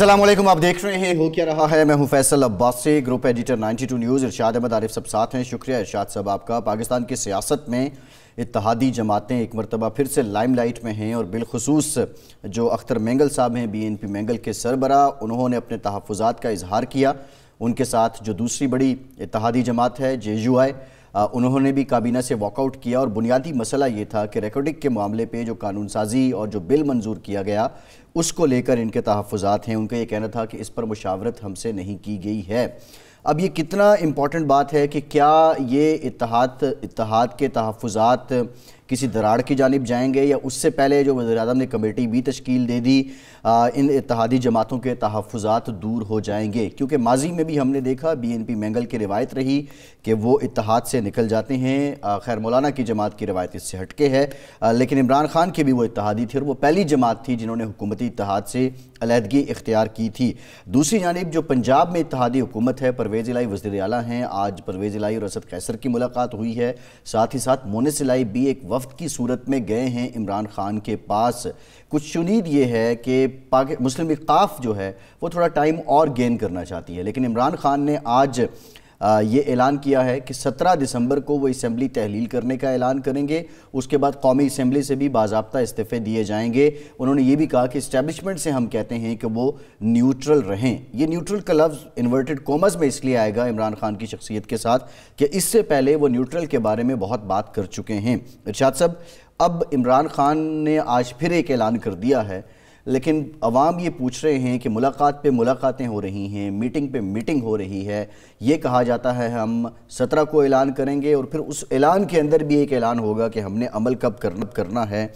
असलम आप देख रहे हैं हो क्या रहा है मैं हूं Faisal Abbasi group editor 92 news Irshad Ahmed Arif सब साथ हैं शुक्रिया इरशाद साहब आपका पाकिस्तान की सियासत में इतिहादी जमातें एक मरतबा फिर से लाइमलाइट में हैं और बिलखसूस जो अख्तर मैंगल साहब हैं बी एन पी मैंगल के सरबरा उन्होंने अपने तहफ़ात का इजहार किया उनके साथ जो दूसरी बड़ी इतिहादी जमात है जे यू आई उन्होंने भी काबीना से वॉकआउट किया और बुनियादी मसला ये था कि रिकॉर्डिंग के मामले पे जो कानून साजी और जो बिल मंजूर किया गया उसको लेकर इनके तहफ़ात हैं उनका ये कहना था कि इस पर मुशावरत हमसे नहीं की गई है अब ये कितना इम्पॉर्टेंट बात है कि क्या ये इतिहाद इतिहाद के तहफ़ात किसी दराड़ की जानब जाएंगे या उससे पहले जो वजी अजम ने कमेटी भी तश्कील दे दी आ, इन इतिहादी जमातों के तहफ़ात दूर हो जाएंगे क्योंकि माजी में भी हमने देखा बी एन पी मैंगल की रवायत रही कि वो इतिहाद से निकल जाते हैं खैर मौलाना की जमात की रवायत इससे हटके है आ, लेकिन इमरान खान की भी वो इतिहादी थी और वो पहली जमात थी जिन्होंने हुकूमती इतिहाद से अलीहदगी इख्तियार की थी दूसरी जानब जो पंजाब में इतिहादी हुकूमत है परवेज़ लाई वजीर अला हैं आज परवेज़ लाई और असद कैसर की मुलाकात हुई है साथ ही साथ मोनिस लाई भी एक वफद की सूरत में गए हैं इमरान खान के पास कुछ चुनीद ये है कि मुस्लिम इकाफ जो है वो थोड़ा टाइम और गेन करना चाहती है लेकिन इमरान खान ने आज ये ऐलान किया है कि 17 दिसंबर को वो इसम्बली तहलील करने का ऐलान करेंगे उसके बाद कौमी इसम्बली से भी बाबा इस्तीफ़े दिए जाएंगे उन्होंने ये भी कहा कि इस्टेबलिशमेंट से हम कहते हैं कि वो न्यूट्रल रहें ये न्यूट्रल का लफ्ज़ इन्वर्टेड कॉमर्स में इसलिए आएगा इमरान खान की शख्सियत के साथ कि इससे पहले वो न्यूट्रल के बारे में बहुत बात कर चुके हैं इर्शाद साहब अब इमरान खान ने आज फिर एक ऐलान कर दिया है लेकिन अवाम ये पूछ रहे हैं कि मुलाकात पे मुलाकातें हो रही हैं मीटिंग पे मीटिंग हो रही है ये कहा जाता है हम सत्रह को ऐलान करेंगे और फिर उस ऐलान के अंदर भी एक ऐलान होगा कि हमने अमल कब करना करना है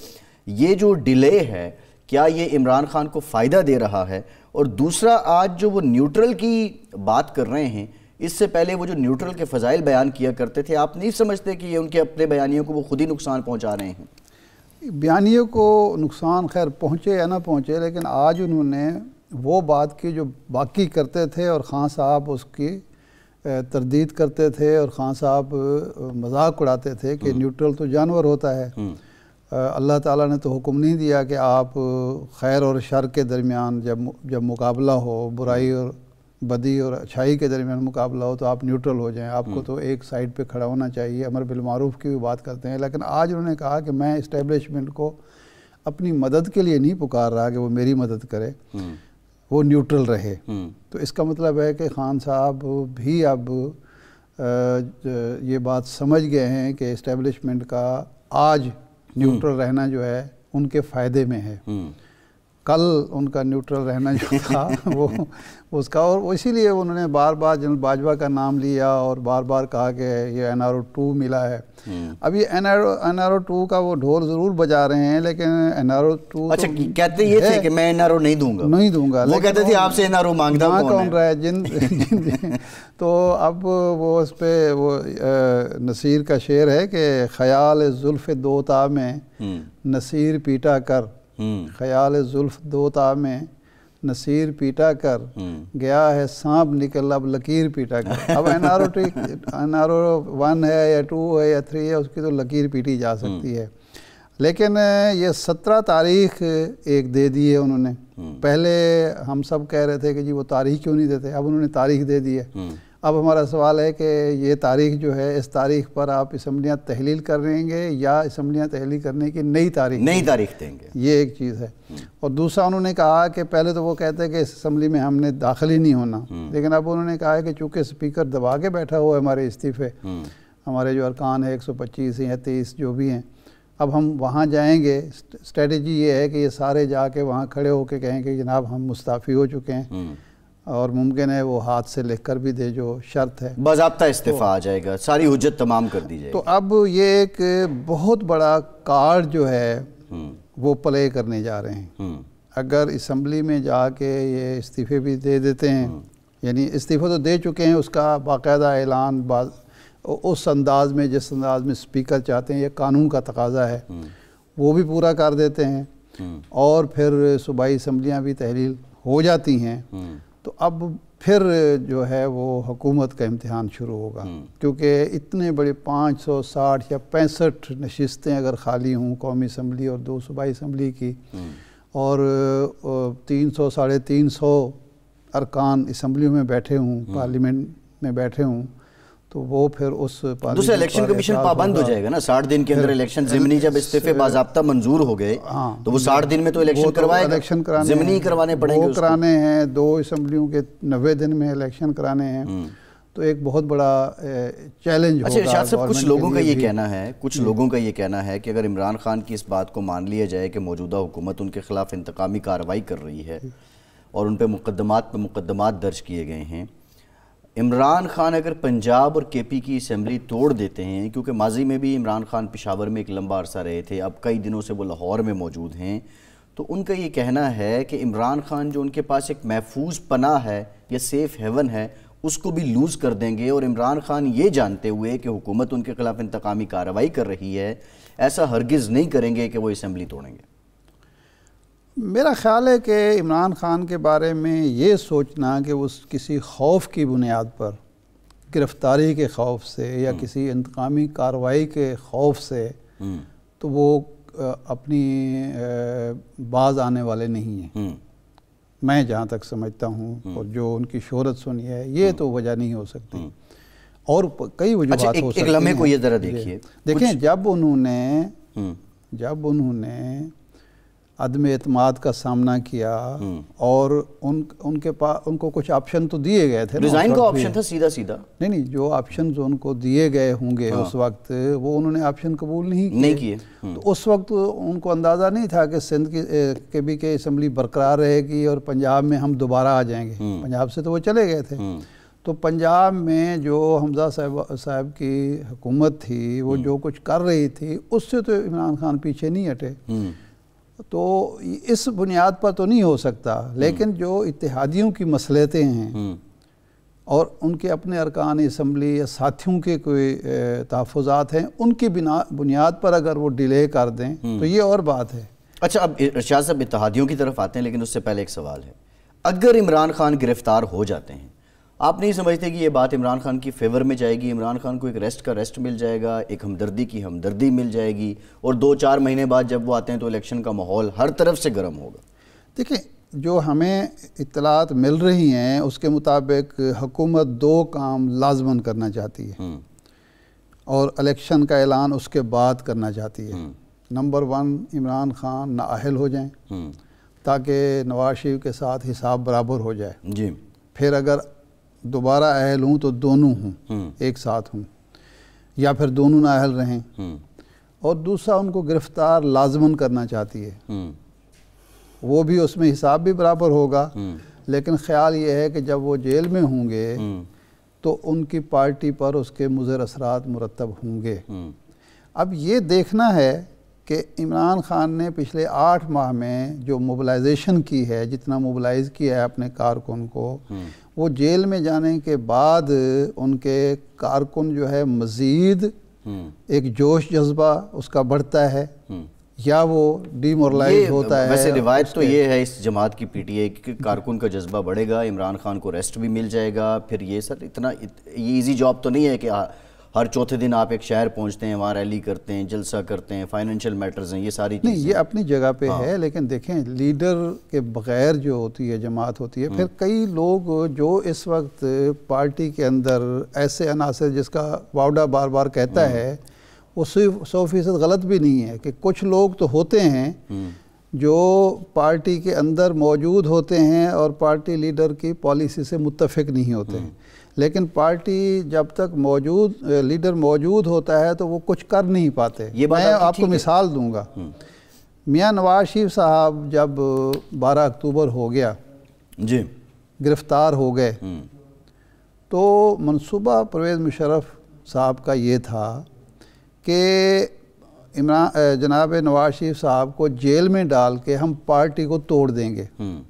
ये जो डिले है क्या ये इमरान खान को फ़ायदा दे रहा है और दूसरा आज जो वो न्यूट्रल की बात कर रहे हैं इससे पहले वो जो न्यूट्रल के फ़जाइल बयान किया करते थे आप नहीं समझते कि ये उनके अपने बयानियों को वो खुद ही नुकसान पहुंचा रहे हैं बयानियों को नुकसान खैर पहुँचे या ना पहुँचे लेकिन आज उन्होंने वो बात की जो बाकी करते थे और ख़ान साहब उसकी तरदीद करते थे और ख़ान साहब मजाक उड़ाते थे कि हम्म। न्यूट्रल तो जानवर होता है हम्म। अल्लाह ताला ने तो हुक्म नहीं दिया कि आप खैर और शर के दरमियान जब जब मुकाबला हो बुराई और बदी और अच्छाई के दरमियान मुकाबला हो तो आप न्यूट्रल हो जाएं आपको हम्म। तो एक साइड पे खड़ा होना चाहिए अमर बिलमारूफ की भी बात करते हैं लेकिन आज उन्होंने कहा कि मैं इस्टेबलिशमेंट को अपनी मदद के लिए नहीं पुकार रहा कि वो मेरी मदद करे हम्म। वो न्यूट्रल रहे हम्म। तो इसका मतलब है कि खान साहब भी अब ये बात समझ गए हैं कि इस्टेब्लिशमेंट का आज न्यूट्रल रहना जो है उनके फ़ायदे में है कल उनका न्यूट्रल रहना जो था वो उसका और इसीलिए उन्होंने बार बार जनरल बाजवा का नाम लिया और बार बार कहा कि ये एन आर ओ टू मिला है हम्म। अभी N R N R O two का वो ढोल ज़रूर बजा रहे हैं लेकिन एन आर ओ टू अच्छा तो कहते ये थे कि मैं एन आर ओ नहीं दूंगा नहीं दूंगा वो कहते थे आपसे एन आर ओ मांगता हाँ, कौन, कौन रहा है जिन, जिन तो अब वो उस पर वो नसीर का शेर है कि ख्याल जुल्फ़ दो में हम्म। नसीर पीटा कर हम्म। ख्याल जुल्फ दो ता में नसीर पीटा कर हम्म। गया है सांप निकल अब लकीर पीटा कर अब N R O N R O one है या टू है या थ्री है उसकी तो लकीर पीटी जा हम्म। सकती है लेकिन ये सत्रह तारीख एक दे दी है उन्होंने पहले हम सब कह रहे थे कि जी वो तारीख क्यों नहीं देते अब उन्होंने तारीख दे दी है अब हमारा सवाल है कि ये तारीख जो है इस तारीख पर आप इसम्बलियाँ तहलील करेंगे या इसम्बलियाँ तहलील करने की नई तारीख नई तारीख देंगे ये एक चीज़ है और दूसरा उन्होंने कहा कि पहले तो वो कहते हैं कि इस इसम्बली में हमने दाखिल ही नहीं होना हम्म। लेकिन अब उन्होंने कहा है कि चूँकि स्पीकर दबा के बैठा हुआ है हमारे इस्तीफ़े हम्म। हमारे जो अरकान है एक सौ पच्चीस या तेईस जो भी हैं अब हम वहाँ जाएंगे स्ट्रेटी ये है कि ये सारे जाके वहाँ खड़े होके कहें कि जनाब हम मुस्ताफ़ी हो चुके हैं हम्म। और मुमकिन है वो हाथ से लिख कर भी दे जो शर्त है बाबा इस्तीफ़ा तो, आ जाएगा सारी हजत तमाम कर दी तो अब ये एक बहुत बड़ा कार्ड जो है हम्म। वो प्ले करने जा रहे हैं हम्म। अगर इसम्बली में जाके ये इस्तीफ़े भी दे देते हैं हम्म। यानी इस्तीफ़ा तो दे चुके हैं उसका बाकायदा ऐलान उस अंदाज में जिस अंदाज में स्पीकर चाहते हैं यह कानून का तकाजा है वो भी पूरा कर देते हैं और फिर सूबाई इसम्बलियाँ भी तहलील हो जाती हैं तो अब फिर जो है वो हुकूमत का इम्तहान शुरू होगा हम्म। क्योंकि इतने बड़े 560 या पैंसठ नशस्तें अगर खाली हों कौमी असम्बली और दो सूबाई इसम्बली की हम्म। और तीन सौ साढ़े तीन सौ अरकान इसम्बलियों में बैठे हूँ हम्म। पार्लियामेंट में बैठे हूँ तो वो फिर उस दूसरे इलेक्शन कमीशन पाबंद हो जाएगा ना साठ दिन के अंदर इलेक्शन जिमनी जब इस्तीफे बाजाबता मंजूर हो गए हाँ। तो वो साठ दिन में तो इलेक्शन तो इलेक्शन कराने जिमनी करवाने पड़ेंगे कराने हैं दो असम्बलियों के नब्बे दिन में इलेक्शन कराने हैं हम्म। तो एक बहुत बड़ा चैलेंज अच्छा इर्शाद साहब कुछ लोगों का ये कहना है कुछ हम्म। लोगों का ये कहना है कि अगर इमरान खान की इस बात को मान लिया जाए कि मौजूदा हुकूमत उनके खिलाफ इंतकामी कार्रवाई कर रही है और उन पर मुकदमात पर मुकदमात दर्ज किए गए हैं इमरान खान अगर पंजाब और के पी की असम्बली तोड़ देते हैं क्योंकि माजी में भी इमरान खान पिशावर में एक लंबा अरसा रहे थे अब कई दिनों से वो लाहौर में मौजूद हैं तो उनका ये कहना है कि इमरान खान जो उनके पास एक महफूज पना है या सेफ़ हेवन है उसको भी लूज़ कर देंगे और इमरान खान ये जानते हुए कि हुकूमत उनके खिलाफ इंतकामी कार्रवाई कर रही है ऐसा हरगिज़ नहीं करेंगे कि वो इसम्बली तोड़ेंगे मेरा ख्याल है कि इमरान ख़ान के बारे में ये सोचना कि उस किसी खौफ की बुनियाद पर गिरफ़्तारी के खौफ से या हम्म। किसी इंतकामी कार्रवाई के खौफ से हम्म। तो वो अपनी बाज आने वाले नहीं हैं हम्म। मैं जहाँ तक समझता हूँ और जो उनकी शोहरत सुनी है ये तो वजह नहीं हो सकती और कई वजूहत अच्छा, हो सकती एक लम्हे को ये ज़रा देखिए देखें जब उन्होंने जब उन्होंने अदम एतमाद का सामना किया हम्म। और उन उनके पास उनको कुछ ऑप्शन तो दिए गए थे डिजाइन का ऑप्शन था सीधा सीधा नहीं नहीं जो ऑप्शन जो उनको दिए गए होंगे हाँ। उस वक्त वो उन्होंने ऑप्शन कबूल नहीं किए नहीं किए तो हम्म। उस वक्त उनको अंदाज़ा नहीं था कि सिंध की के बी के असम्बली बरकरार रहेगी और पंजाब में हम दोबारा आ जाएंगे हम्म। पंजाब से तो वो चले गए थे तो पंजाब में जो हमजा साहब साहब की हुकूमत थी वो जो कुछ कर रही थी उससे तो इमरान खान पीछे नहीं हटे तो इस बुनियाद पर तो नहीं हो सकता हम्म। लेकिन जो इतिहादियों की मसलतें हैं हम्म। और उनके अपने अरकान इसम्बली या साथियों के कोई तहफ़ात हैं उनकी बिना बुनियाद पर अगर वो डिले कर दें हम्म। तो ये और बात है अच्छा अब इर्शाद साहब इतिहादियों की तरफ आते हैं लेकिन उससे पहले एक सवाल है अगर इमरान खान गिरफ़्तार हो जाते हैं आप नहीं समझते कि ये बात इमरान खान की फेवर में जाएगी इमरान खान को एक रेस्ट का रेस्ट मिल जाएगा एक हमदर्दी की हमदर्दी मिल जाएगी और दो चार महीने बाद जब वो आते हैं तो इलेक्शन का माहौल हर तरफ से गर्म होगा देखिए जो हमें इतलात मिल रही हैं उसके मुताबिक हुकूमत दो काम लाजमन करना चाहती है हम्म। और इलेक्शन का ऐलान उसके बाद करना चाहती है नंबर हम्म। वन इमरान खान नाअहल हो जाएं हम्म। ताकि नवाज शरीफ के साथ हिसाब बराबर हो जाए जी फिर अगर दोबारा अहल हूँ तो दोनों हूँ हम्म। एक साथ हूँ या फिर दोनों ना अहल रहें हम्म। और दूसरा उनको गिरफ्तार लाजमन करना चाहती है हम्म। वो भी उसमें हिसाब भी बराबर होगा लेकिन ख्याल ये है कि जब वो जेल में होंगे तो उनकी पार्टी पर उसके मुजर असरात मुरतब होंगे अब ये देखना है कि इमरान ख़ान ने पिछले आठ माह में जो मोबलाइजेशन की है जितना मोबलाइज़ किया है अपने कारकुन को वो जेल में जाने के बाद उनके कारकुन जो है मज़ीद हम्म। एक जोश जज्बा उसका बढ़ता है हम्म। या वो डीमोरलाइज होता है वैसे रिवायत तो ये है इस जमात की पीटीए कि कारकुन का जज्बा बढ़ेगा इमरान खान को रेस्ट भी मिल जाएगा फिर ये सर इतना इत, ये इजी जॉब तो नहीं है कि हर चौथे दिन आप एक शहर पहुंचते हैं वहाँ रैली करते हैं जलसा करते हैं फाइनेंशियल मैटर्स हैं ये सारी नहीं ये अपनी जगह पे हाँ। है लेकिन देखें लीडर के बगैर जो होती है जमात होती है फिर हम्म। कई लोग जो इस वक्त पार्टी के अंदर ऐसे अनासर जिसका वावडा बार बार कहता हम्म। है वो सिर्फ सौ फीसद गलत भी नहीं है कि कुछ लोग तो होते हैं हम्म। जो पार्टी के अंदर मौजूद होते हैं और पार्टी लीडर की पॉलिसी से मुतफिक नहीं होते हैं लेकिन पार्टी जब तक मौजूद लीडर मौजूद होता है तो वो कुछ कर नहीं पाते ये मैं आपको मिसाल दूंगा हम्म। मियाँ नवाज शरीफ साहब जब 12 अक्टूबर हो गया जी गिरफ्तार हो गए हम्म। तो मनसूबा परवेज़ मुशरफ साहब का ये था कि इमरान जनाब नवाज शरीफ साहब को जेल में डाल के हम पार्टी को तोड़ देंगे हम्म।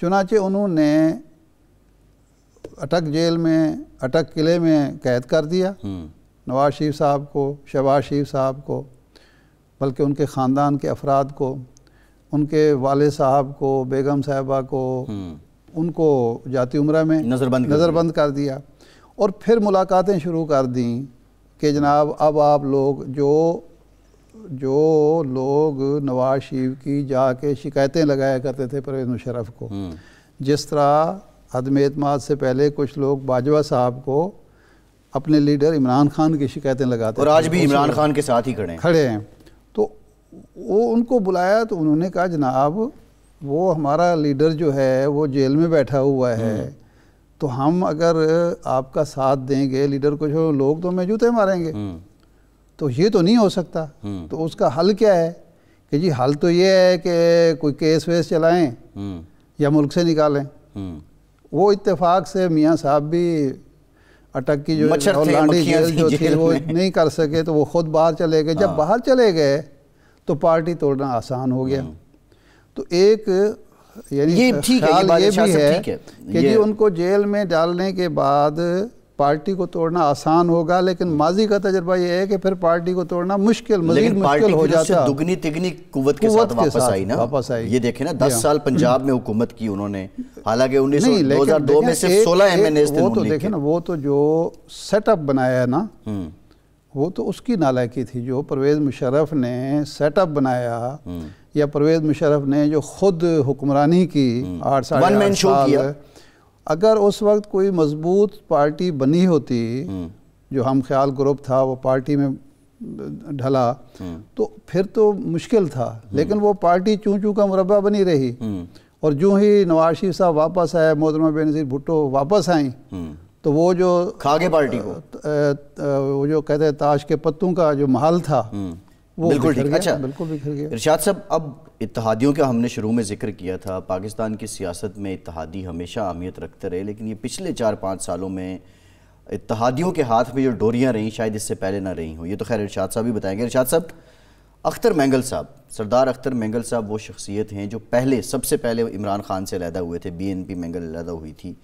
चुनाचे उन्होंने अटक जेल में अटक किले में कैद कर दिया हम्म। नवाज शरीफ साहब को शहबाज शरीफ साहब को बल्कि उनके ख़ानदान के अफराद को उनके वाले साहब को बेगम साहबा को हम्म। उनको जाती उम्र में नज़रबंद नज़रबंद कर दिया और फिर मुलाकातें शुरू कर दी कि जनाब अब आप लोग जो जो लोग नवाज शरीफ की जाके शिकायतें लगाया करते थे परवेज़ मुशरफ को हम्म। जिस तरह अदम अतमाद से पहले कुछ लोग बाजवा साहब को अपने लीडर इमरान खान की शिकायतें लगाते और आज भी इमरान खान के साथ ही खड़े हैं खड़े हैं तो वो उनको बुलाया तो उन्होंने कहा जनाब वो हमारा लीडर जो है वो जेल में बैठा हुआ है हम्म। तो हम अगर आपका साथ देंगे लीडर को जो लोग तो हमें जूते मारेंगे हम्म। तो ये तो नहीं हो सकता हम्म। तो उसका हल क्या है कि जी हल तो ये है कि कोई केस वेस चलाएं या मुल्क से निकालें वो इत्तेफाक से मियाँ साहब भी अटक की जो लांडी जेल जो थी वो नहीं कर सके तो वो खुद बाहर चले गए जब हाँ। बाहर चले गए तो पार्टी तोड़ना आसान हो गया हाँ। तो एक यानी ये, ये, ये अच्छा भी है कि जी उनको जेल में डालने के बाद पार्टी को तोड़ना आसान होगा लेकिन माजी का तजर्बा यह है कि फिर पार्टी को तोड़ना मुश्किल मुश्किल पार्टी हो जाता है दुगनी तिगनी कुवत के साथ वापस साथ आई ना वापस आई ये देखे ना दस हाँ। साल पंजाब में हुकूमत की उन्होंने हालांकि उन्नीस दो हजार दो में सिर्फ सोलह एम एन एस तो देखे ना वो तो जो सेटअप बनाया है ना हम्म। वो तो उसकी नालायकी थी जो परवेज़ मुशरफ ने सेटअप बनाया हम्म। या परवेज़ मुशरफ ने जो खुद हुक्मरानी की हम्म। आठ साढ़े आठ साल अगर उस वक्त कोई मजबूत पार्टी बनी होती हम्म। जो हम ख्याल ग्रुप था वो पार्टी में ढला हम्म। तो फिर तो मुश्किल था हम्म। लेकिन वो पार्टी चूँ चूँ का मुरबा बनी रही और जो ही नवाज शरीफ साहब वापस आए मोहतरमा बेनजीर भुट्टो वापस आई तो वो जो खागे पार्टी को वो जो कहते हैं ताश के पत्तों का जो महल था बिल्कुल ठीक अच्छा बिल्कुल बिखर गया इर्शाद साहब अब इतिहादियों का हमने शुरू में जिक्र किया था पाकिस्तान की सियासत में इतिहादी हमेशा अहमियत रखते रहे लेकिन ये पिछले चार पाँच सालों में इतिहादियों के हाथ में जो डोरियाँ रहीं शायद इससे पहले ना रही हों ये तो खैर इर्शाद साहब ही बताएंगे इर्शाद साहब अख्तर मैंगल साहब सरदार अख्तर मैंगल साहब वो शख्सियत हैं जो पहले सबसे पहले इमरान खान से अलहदा हुए थे बी एन पी मैंगल अलहदा हुई थी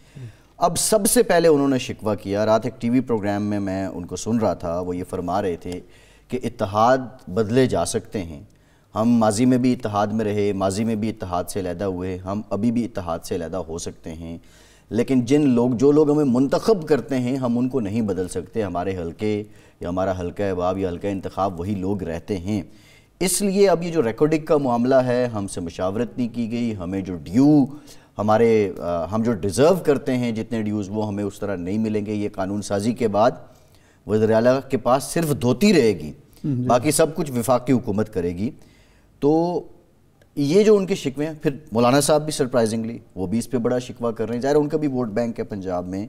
अब सबसे पहले उन्होंने शिकवा किया रात एक टी वी प्रोग्राम में मैं उनको सुन रहा था वो ये फरमा रहे थे कि इतिहाद बदले जा सकते हैं हम माजी में भी इतिहाद में रहे माजी में भी इतिहाद से लैदा हुए हम अभी भी इतिहाद से लैदा हो सकते हैं लेकिन जिन लोग जो लोग हमें मंतखब करते हैं हम उनको नहीं बदल सकते हमारे हल्के या हमारा हल्का अहबाब या हल्का इंतखब वही लोग रहते हैं इसलिए अब ये जो रिकॉर्डिंग का मामला है हमसे मशावरत नहीं की गई हमें जो ड्यू हमारे आ, हम जो डिज़र्व करते हैं जितने ड्यूज़ वो हमें उस तरह नहीं मिलेंगे ये कानून साजी के बाद वजर वजराला के पास सिर्फ धोती रहेगी हम्म, बाकी सब कुछ विफाकी हुकूमत करेगी तो ये जो उनके शिकवे हैं फिर मौलाना साहब भी सरप्राइजिंगली वो भी इस पर बड़ा शिकवा कर रहे हैं ज़ाहिर उनका भी वोट बैंक है पंजाब में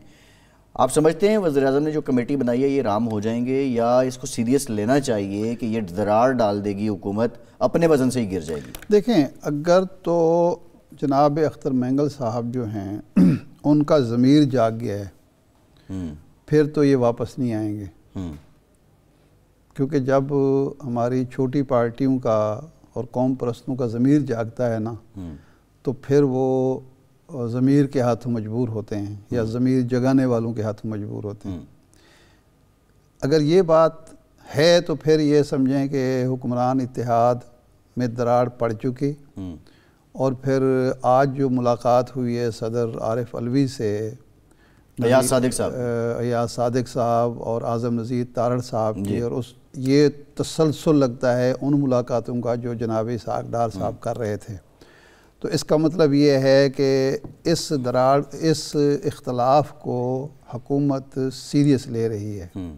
आप समझते हैं वजी अजम ने जो कमेटी बनाई है ये राम हो जाएंगे या इसको सीरियस लेना चाहिए कि ये दरार डाल देगी हुकूमत अपने वजन से ही गिर जाएगी देखें अगर तो जनाब अख्तर मैंगल साहब जो हैं उनका ज़मीर जाग गया है हम्म। फिर तो ये वापस नहीं आएंगे हम्म। क्योंकि जब हमारी छोटी पार्टियों का और कौम परस्तों का ज़मीर जागता है ना हम्म। तो फिर वो ज़मीर के हाथ मजबूर होते हैं या हम्म। ज़मीर जगाने वालों के हाथ मजबूर होते हैं अगर ये बात है तो फिर ये समझें कि हुक्मरान इतिहाद में दरार पड़ चुकी और फिर आज जो मुलाकात हुई है सदर आरिफ अलवी से अयाज सदक साहब अयाज साहब और आज़म नज़ीर तारड़ साहब की और उस ये तसलसल लगता है उन मुलाकातों का जो जनाब सागडार साहब हम्म। कर रहे थे तो इसका मतलब ये है कि इस दरार इस इख्तलाफ को हकूमत सीरियस ले रही है हम्म।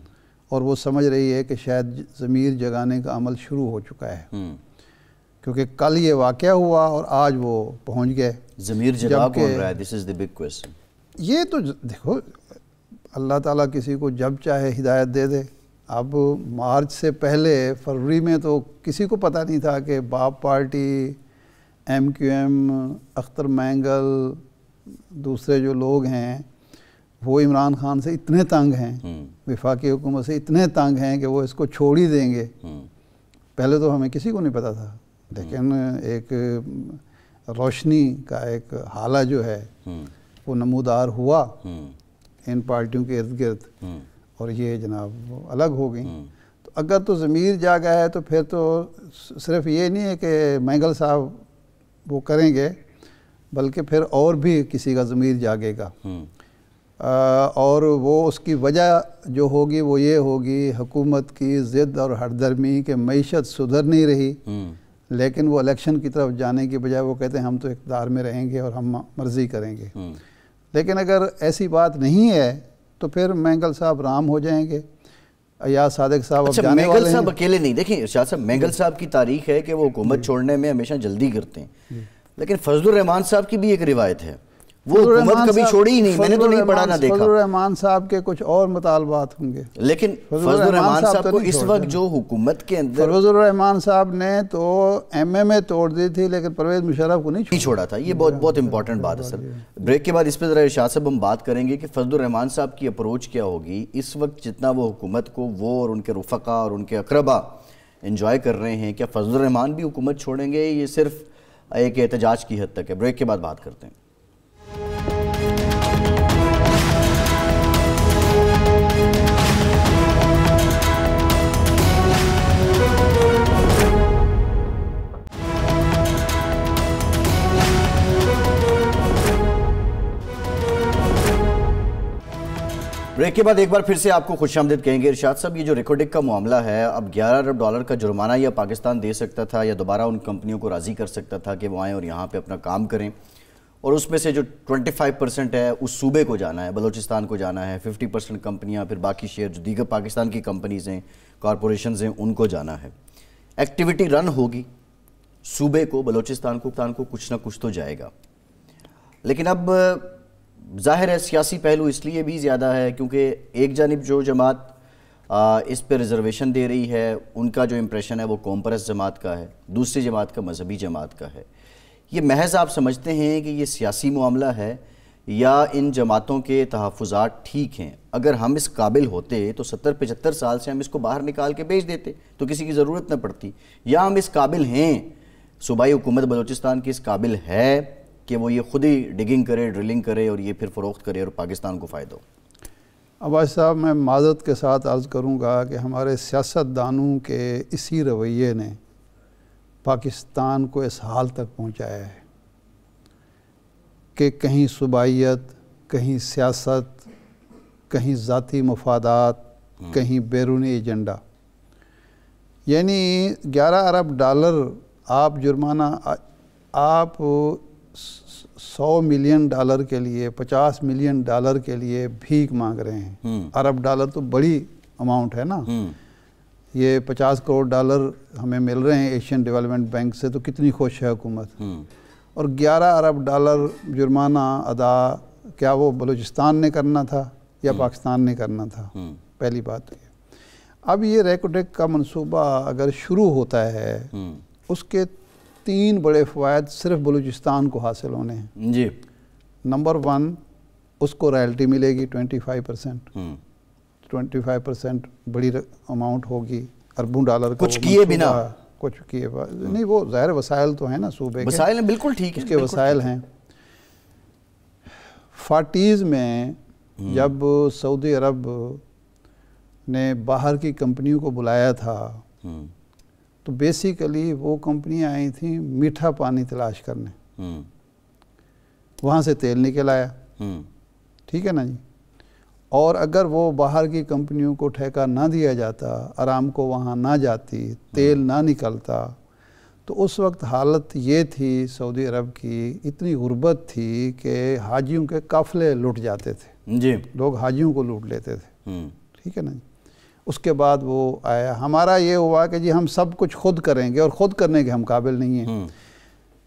और वो समझ रही है कि शायद ज़मीर जगाने का अमल शुरू हो चुका है हम्म। क्योंकि कल ये वाक़ हुआ और आज वो पहुँच गए ज़मीर जगा कौन रहा है this is the big question ये तो देखो अल्लाह ताला किसी को जब चाहे हिदायत दे दे अब मार्च से पहले फरवरी में तो किसी को पता नहीं था कि बाप पार्टी एम क्यू एम अख्तर मैंगल दूसरे जो लोग हैं वो इमरान खान से इतने तंग हैं हम्म। विफाकी हुकूमत से इतने तंग हैं कि वो इसको छोड़ ही देंगे हम्म। पहले तो हमें किसी को नहीं पता था हम्म। लेकिन एक रोशनी का एक हाला जो है वो नमूदार हुआ हम्म। इन पार्टियों के इर्द गिर्द हम्म। और ये जनाब अलग हो गई हम्म। तो अगर तो ज़मीर जागा है तो फिर तो सिर्फ ये नहीं है कि मैंगल साहब वो करेंगे बल्कि फिर और भी किसी का ज़मीर जागेगा और वो उसकी वजह जो होगी वो ये होगी हुकूमत की ज़िद्द और हरदर्मी के मीशत सुधर नहीं रही लेकिन वो इलेक्शन की तरफ जाने की बजाय वो कहते हैं हम तो इकदार में रहेंगे और हम मर्ज़ी करेंगे लेकिन अगर ऐसी बात नहीं है तो फिर मैंगल साहब राम हो जाएंगे या सादक साहब अच्छा, मैंगल साहब अकेले नहीं देखें शाह साहब मैंगल साहब की तारीख है कि वो हुकूमत छोड़ने में हमेशा जल्दी करते हैं लेकिन फजलुर रहमान साहब की भी एक रिवायत है वो हुकूमत कभी छोड़ी ही नहीं मैंने तो नहीं पढ़ा ना देखा फजलरहमान साहब के कुछ और मुतालबात होंगे लेकिन फजलरहमान तो साहब को इस वक्त जो हुकूमत के अंदर फजलरहमान साहब ने तो एम एम ए तोड़ दी थी लेकिन परवेज मुशरफ को नहीं छोड़ा था ये बहुत बहुत इंपॉर्टेंट बात है सर ब्रेक के बाद इस पर ज़रा साहब हम बात करेंगे कि फजलरहमान साहब की अप्रोच क्या होगी इस वक्त जितना वो हुकूमत को वो और उनके रुफका और उनके अकरबा इंजॉय कर रहे हैं क्या फजलरहमान भी हुकूमत छोड़ेंगे ये सिर्फ एक एहतजाज की हद तक है ब्रेक के बाद बात करते हैं ब्रेक के बाद एक बार फिर से आपको खुश आमदेद कहेंगे इर्शाद साहब ये जो रिकॉर्डिंग का मामला है अब 11 अरब डॉलर का जुर्माना या पाकिस्तान दे सकता था या दोबारा उन कंपनियों को राज़ी कर सकता था कि वो आएँ और यहाँ पे अपना काम करें और उसमें से जो 25 परसेंट है उस सूबे को जाना है बलोचिस्तान को जाना है 50 परसेंट कंपनियाँ फिर बाकी शेयर जो दीगर पाकिस्तान की कंपनीज़ हैं कॉरपोरेशन हैं उनको जाना है एक्टिविटी रन होगी सूबे को बलूचिस्तान को कुछ ना कुछ तो जाएगा लेकिन अब ज़ाहिर है सियासी पहलू इसलिए भी ज़्यादा है क्योंकि एक जानब जो जमात आ, इस पर रिजर्वेशन दे रही है उनका जो इम्प्रेशन है वो कॉम्परस जमात का है दूसरी जमात का मजहबी जमात का है ये महज आप समझते हैं कि ये सियासी मामला है या इन जमातों के तहफ़ात ठीक हैं अगर हम इस काबिल होते तो सत्तर पचहत्तर साल से हम इसको बाहर निकाल के बेच देते तो किसी की ज़रूरत न पड़ती या हम इस काबिल हैं सूबाई हुकूमत बलोचिस्तान की इस काबिल है कि वो ये खुद ही डिगिंग करे ड्रिलिंग करे और ये फिर फ़रोख्त करे और पाकिस्तान को फ़ायदा हो अबाज साहब मैं माजत के साथ अर्ज़ करूँगा कि हमारे सियासतदानों के इसी रवैये ने पाकिस्तान को इस हाल तक पहुँचाया है कि कहीं सूबाइत कहीं सियासत कहीं ज़ाती मफादात हम्म। कहीं बैरूनी एजेंडा यानी 11 अरब डॉलर आप जुर्माना आप सौ मिलियन डॉलर के लिए पचास मिलियन डॉलर के लिए भीख मांग रहे हैं हम्म। अरब डॉलर तो बड़ी अमाउंट है ना हम्म। ये पचास करोड़ डॉलर हमें मिल रहे हैं एशियन डेवलपमेंट बैंक से तो कितनी खुश है हुकूमत हम्म। और ग्यारह अरब डॉलर जुर्माना अदा क्या वो बलूचिस्तान ने करना था या पाकिस्तान ने करना था पहली बात तो ये अब ये रेकोडेक का मनसूबा अगर शुरू होता है उसके तीन बड़े फ़वाद सिर्फ बलूचिस्तान को हासिल होने हैं जी नंबर वन उसको रॉयल्टी मिलेगी 25 परसेंट ट्वेंटी फाइव परसेंट बड़ी अमाउंट होगी अरबों डॉलर हाँ, कुछ किए बिना कुछ किए नहीं वो ज़ाहिर वसायल तो है ना सूबे वसायल के बिल्कुल ठीक है उसके वसायल हैं फार्टीज़ में हम्म। जब सऊदी अरब ने बाहर की कंपनियों को बुलाया था हम्म। तो बेसिकली वो कंपनियां आई थी मीठा पानी तलाश करने हम्म। वहाँ से तेल निकल आया हम्म। ठीक है ना जी और अगर वो बाहर की कंपनियों को ठेका ना दिया जाता आराम को वहाँ ना जाती तेल ना निकलता तो उस वक्त हालत ये थी सऊदी अरब की इतनी गुर्बत थी कि हाजियों के काफ़िले लूट जाते थे जी लोग हाजियों को लूट लेते थे हम्म। ठीक है ना जी उसके बाद वो आया हमारा ये हुआ कि जी हम सब कुछ खुद करेंगे और ख़ुद करने के हम काबिल नहीं हैं हम्म।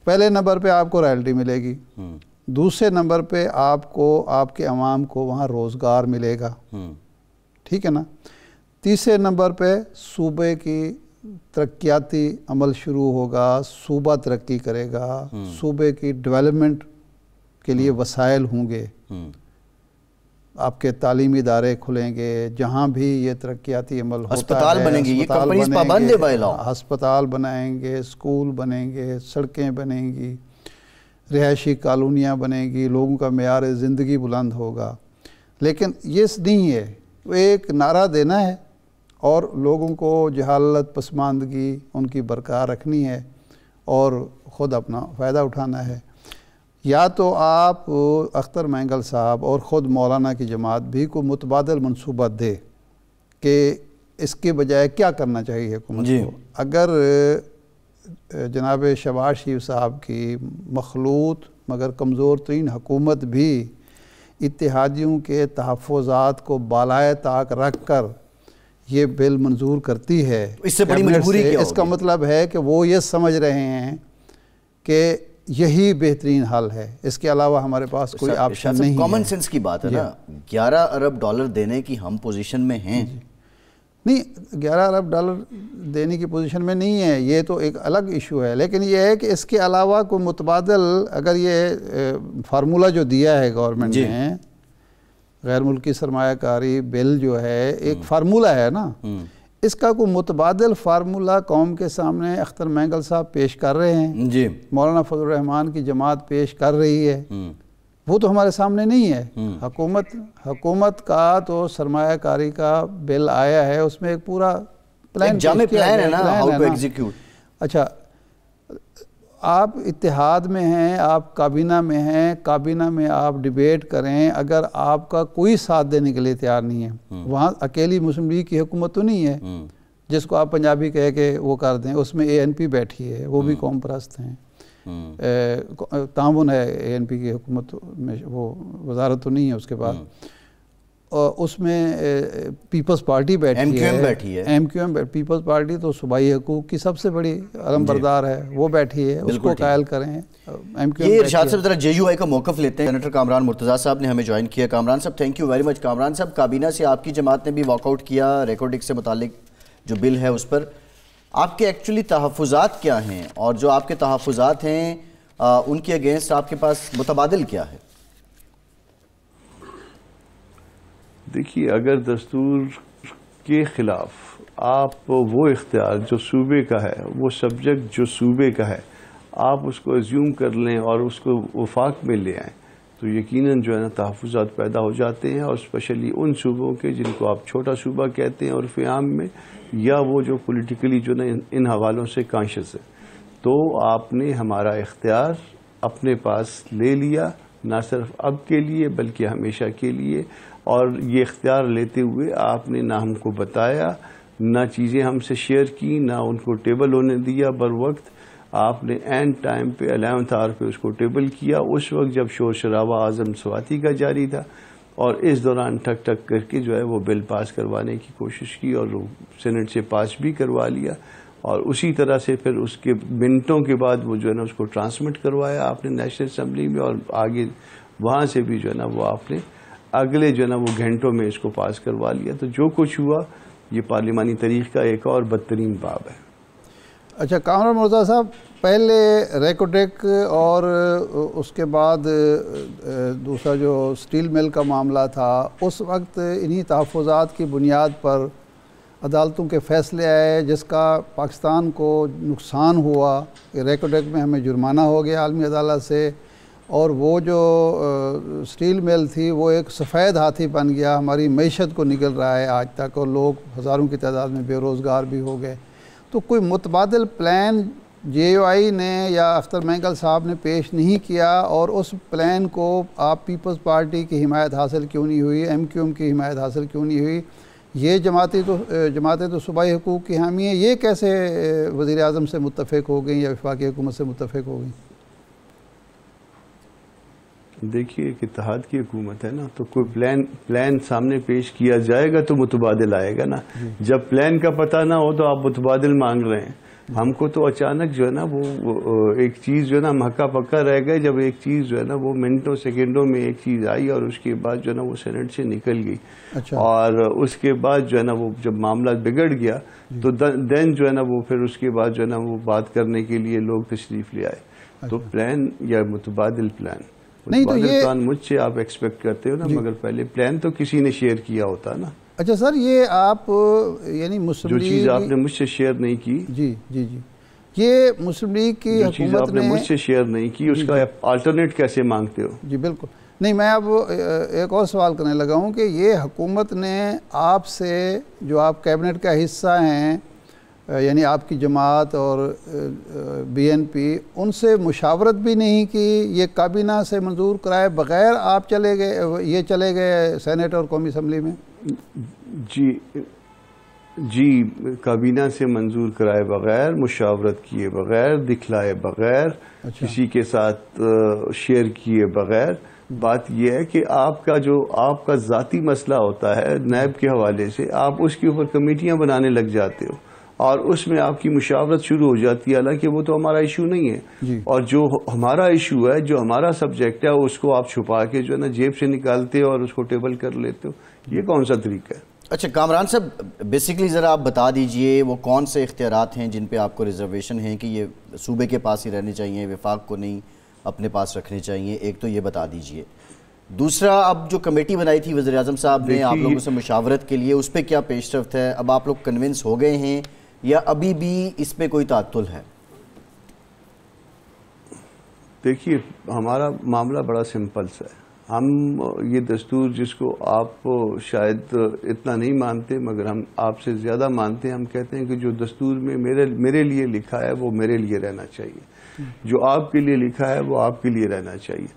पहले नंबर पे आपको रॉयल्टी मिलेगी हम्म। दूसरे नंबर पे आपको आपके अवाम को वहाँ रोज़गार मिलेगा हम्म। ठीक है ना तीसरे नंबर पे सूबे की तरक्याती अमल शुरू होगा सूबा तरक्की करेगा सूबे की डेवलपमेंट के लिए वसायल होंगे आपके तालीमी इदारे खुलेंगे जहाँ भी ये तरक्याती अमल अस्पताल बनेंगे ये अस्पताल बनाएंगे स्कूल बनेंगे सड़कें बनेंगी रिहायशी कॉलोनियाँ बनेंगी लोगों का मैार ज़िंदगी बुलंद होगा लेकिन ये नहीं है वो एक नारा देना है और लोगों को जहालत पसमानदगी उनकी बरकरार रखनी है और ख़ुद अपना फ़ायदा उठाना है या तो आप अख्तर मैंगल साहब और ख़ुद मौलाना की जमात भी को मुतबाद मनसूबा दे कि इसके बजाय क्या करना चाहिए हुकूमत को अगर जनाब शबाज शरीफ साहब की मखलूत मगर कमज़ोर तरीन हकूमत भी इतिहादियों के तहफ़ात को बालाए ताक रख कर ये बिल मंजूर करती है इससे बड़ी मजबूरी इसका मतलब है कि वो ये समझ रहे हैं कि यही बेहतरीन हल है इसके अलावा हमारे पास अच्छा, कोई अच्छा, ऑप्शन अच्छा, नहीं कॉमन सेंस की बात है ना ग्यारह अरब डॉलर देने की हम पोजीशन में हैं नहीं ग्यारह अरब डॉलर देने की पोजीशन में नहीं है ये तो एक अलग इशू है लेकिन ये है कि इसके अलावा कोई मुतबादल अगर ये फार्मूला जो दिया है गवर्नमेंट ने गैर मुल्की सरमाकारी बिल जो है एक फार्मूला हम्म। है ना हम्म। इसका कोई मुतबादल फार्मूला कौम के सामने अख्तर मैंगल साहब पेश कर रहे हैं जी मौलाना फजलरहमान की जमात पेश कर रही है हम्म। वो तो हमारे सामने नहीं है हम्म। हकूमत हकूमत का तो सरमाकारी का बिल आया है उसमें एक पूरा प्लान प्लान है ना हाउ टू अच्छा आप इतिहाद में हैं आप काबीना में हैं काबीना में आप डिबेट करें अगर आपका कोई साथ देने के लिए तैयार नहीं है हम्म। वहाँ अकेली मुस्लिम लीग की हुकूमत तो नहीं है हम्म। जिसको आप पंजाबी कह के वो कर दें उसमें ए एन पी बैठी है वो भी हम्म। कौम परस्त हैं तावन है ए एन पी की हुकूमत में वो वजारत तो नहीं है उसके बाद उसमें पीपल्स पार्टी बैठी है बैठी है एम क्यू एम पीपल्स पार्टी तो सूबाई हकूक की सबसे बड़ी अलमबरदार है वो बैठी है उसको कायल करें एमक्यूएम ये एम से ज़रा जे यू आई का मौकफ लेते हैं सेनेटर कामरान मुर्तज़ा साहब ने हमें ज्वाइन किया कामरान साहब thank you very much Kamran साहब काबीना से आपकी जमात ने भी वॉकआउट किया रिकॉर्डिंग से मुतक जो बिल है उस पर आपके एक्चुअली तहफात क्या हैं और जो आपके तहफात हैं उनके अगेंस्ट आपके पास मुतबादल क्या है देखिए अगर दस्तूर के खिलाफ आप वो इख्तियार जो सूबे का है वो सब्जेक्ट जो सूबे का है आप उसको एज्यूम कर लें और उसको वफाक में ले आएँ तो यकीनन जो है ना तहफात पैदा हो जाते हैं और स्पेशली उन सूबों के जिनको आप छोटा सूबा कहते हैं और फ़्याम में या वो जो पॉलिटिकली जो ना इन हवालों से कॉन्शस है तो आपने हमारा इख्तियार अपने पास ले लिया ना सिर्फ अब के लिए बल्कि हमेशा के लिए और ये इख्तियार लेते हुए आपने ना हमको बताया ना चीज़ें हमसे शेयर की ना उनको टेबल होने दिया बर वक्त आपने एंड टाइम पे अलेवंथ आवर पे उसको टेबल किया उस वक्त जब शोर शराबा आजम स्वाति का जारी था और इस दौरान ठक ठक करके जो है वो बिल पास करवाने की कोशिश की और सेनेट से पास भी करवा लिया और उसी तरह से फिर उसके मिनटों के बाद वो जो है ना उसको ट्रांसमिट करवाया आपने नेशनल असम्बली में और आगे वहाँ से भी जो है ना वो आपने अगले जो है ना वो घंटों में इसको पास करवा लिया तो जो कुछ हुआ ये पार्लिमानी तरीक़ का एक और बदतरीन बाब है अच्छा कामरान मिर्जा साहब पहले रेकोटेक और उसके बाद दूसरा जो स्टील मिल का मामला था उस वक्त इन्हीं तहफ़ात की बुनियाद पर अदालतों के फ़ैसले आए जिसका पाकिस्तान को नुकसान हुआ कि रेकोटेक में हमें जुर्माना हो गया आलमी अदालत से और वो जो स्टील मिल थी वो एक सफ़ेद हाथी बन गया हमारी मीशत को निकल रहा है आज तक और लोग हज़ारों की तादाद में बेरोज़गार भी हो गए तो कोई मुतबादल प्लान जे आई ने या अख्तर मैंगल साहब ने पेश नहीं किया और उस प्लान को आप पीपल्स पार्टी की हिमायत हासिल क्यों नहीं हुई एम क्यू एम की हिमायत हासिल क्यों नहीं हुई ये जमाती तो जमातें तो, तो सूबाई हकूक़ की हामी है ये कैसे वज़ी अजम से मुतफ़ हो गई या विफाक हुकूमत से मुतफ़ हो गई देखिए एक इतिहाद की हुकूमत है ना तो कोई प्लान प्लान सामने पेश किया जाएगा तो मुतबादल आएगा ना जब प्लान का पता ना हो तो आप मुतबादल मांग रहे हैं हमको तो अचानक जो है ना वो एक चीज़ जो है ना महका पक्का रह गए जब एक चीज़ जो है ना वो मिनटों सेकेंडों में एक चीज़ आई और उसके बाद जो है ना वो सेनेट से निकल गई अच्छा। और उसके बाद जो है ना वो जब मामला बिगड़ गया तो देन जो है ना वो फिर उसके बाद जो है ना वो बात करने के लिए लोग तशरीफ ले आए तो अच्छा। तो प्लान या मुतबादल प्लान नहीं तो ये मुझसे आप एक्सपेक्ट करते हो ना मगर पहले प्लान तो किसी ने शेयर किया होता ना अच्छा सर ये आप यानी मुस्लिम जो चीज़ आपने मुझसे शेयर नहीं की जी जी जी ये मुस्लिम लीग की जो चीज़ आपने मुझसे शेयर नहीं की उसका अल्टरनेट कैसे मांगते हो जी बिल्कुल नहीं मैं अब एक और सवाल करने लगा हूँ कि ये हुकूमत ने आपसे जो आप कैबिनेट का हिस्सा हैं यानी आपकी जमात और बीएनपी उनसे मुशावरत भी नहीं की ये काबीना से मंजूर कराए बग़ैर आप चले गए ये चले गए सैनट और कौमी असम्बली में जी जी काबीना से मंजूर कराए बगैर मुशावरत किए बगैर दिखलाए बगैर अच्छा। किसी के साथ शेयर किए बगैर बात यह है कि आपका जो आपका ज़ाती मसला होता है नैब के हवाले से आप उसके ऊपर कमेटियां बनाने लग जाते हो और उसमें आपकी मुशावरत शुरू हो जाती है हालांकि वो तो हमारा इशू नहीं है और जो हमारा इशू है जो हमारा सब्जेक्ट है उसको आप छुपा के जो है ना जेब से निकालते हो और उसको टेबल कर लेते हो ये कौन सा तरीका है अच्छा कामरान साहब बेसिकली ज़रा आप बता दीजिए वो कौन से इख्तियार हैं जिन पे आपको रिजर्वेशन है कि ये सूबे के पास ही रहने चाहिए विफाक को नहीं अपने पास रखने चाहिए एक तो ये बता दीजिए दूसरा अब जो कमेटी बनाई थी वजी अजम साहब ने आप लोगों से मुशावरत के लिए उस पर क्या पेशरफ है अब आप लोग कन्विंस हो गए हैं या अभी भी इसमें कोई तातुल है देखिए हमारा मामला बड़ा सिंपल सा है हम ये दस्तूर जिसको आप शायद इतना नहीं मानते मगर हम आपसे ज़्यादा मानते हैं हम कहते हैं कि जो दस्तूर में मेरे मेरे लिए लिखा है वो मेरे लिए रहना चाहिए जो आपके लिए लिखा है वो आपके लिए रहना चाहिए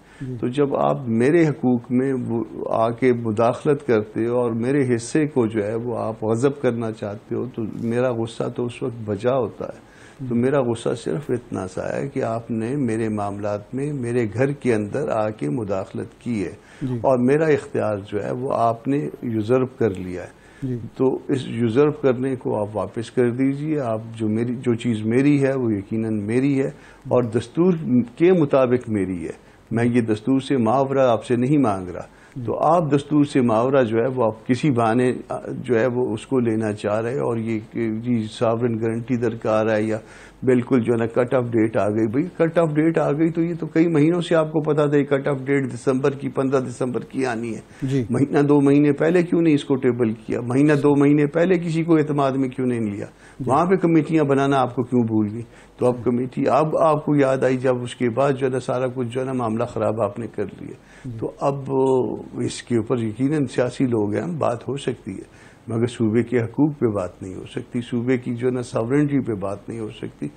तो जब आप मेरे हकूक में आके मुदाखलत करते हो और मेरे हिस्से को जो है वो आप गज़ब करना चाहते हो तो मेरा गुस्सा तो उस वक्त बचा होता है तो मेरा गुस्सा सिर्फ इतना सा है कि आपने मेरे मामला में मेरे घर के अंदर आके मुदाखलत की है और मेरा इख्तियार जो है वो आपने यूज़र्व कर लिया है तो इस यूज़र्व करने को आप वापस कर दीजिए आप जो मेरी जो चीज़ मेरी है वो यकीनन मेरी है और दस्तूर के मुताबिक मेरी है मैं ये दस्तूर से मुआवरा आपसे नहीं मांग रहा तो आप दस्तूर से मुआवरा जो है वो आप किसी बहाने जो है वो उसको लेना चाह रहे और ये जी सावरन गारंटी दरकार है या बिल्कुल जो है ना कट ऑफ डेट आ गई भाई कट ऑफ डेट आ गई तो ये तो कई महीनों से आपको पता था कट ऑफ डेट दिसंबर की पंद्रह दिसंबर की आनी है महीना दो महीने पहले क्यों नहीं इसको टेबल किया महीना दो महीने पहले किसी को एतमाद में क्यों नहीं लिया वहां पर कमेटियां बनाना आपको क्यों भूल गई तो अब कमेटी अब आपको याद आई जब उसके बाद जो है ना सारा कुछ जो है ना मामला ख़राब आपने कर लिया तो अब इसके ऊपर यकीन सियासी लोग हैं बात हो सकती है मगर सूबे के हकूक पे बात नहीं हो सकती सूबे की जो है ना सॉवरेंटी पे बात नहीं हो सकती